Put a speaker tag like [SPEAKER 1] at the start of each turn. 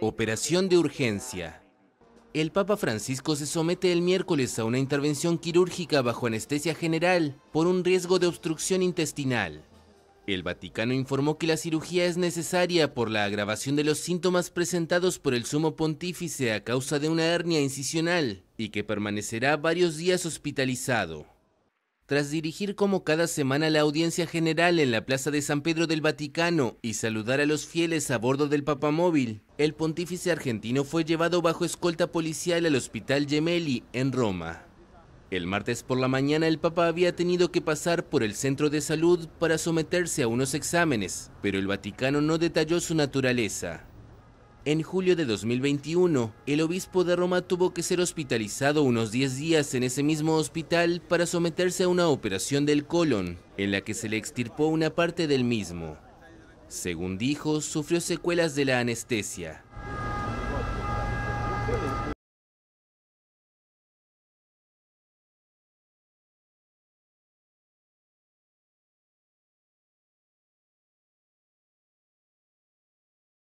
[SPEAKER 1] Operación de urgencia. El Papa Francisco se somete el miércoles a una intervención quirúrgica bajo anestesia general por un riesgo de obstrucción intestinal. El Vaticano informó que la cirugía es necesaria por la agravación de los síntomas presentados por el sumo pontífice a causa de una hernia incisional y que permanecerá varios días hospitalizado. Tras dirigir como cada semana la audiencia general en la Plaza de San Pedro del Vaticano y saludar a los fieles a bordo del papamóvil, el pontífice argentino fue llevado bajo escolta policial al Hospital Gemelli en Roma. El martes por la mañana el Papa había tenido que pasar por el centro de salud para someterse a unos exámenes, pero el Vaticano no detalló su naturaleza. En julio de 2021, el obispo de Roma tuvo que ser hospitalizado unos 10 días en ese mismo hospital para someterse a una operación del colon, en la que se le extirpó una parte del mismo. Según dijo, sufrió secuelas de la anestesia.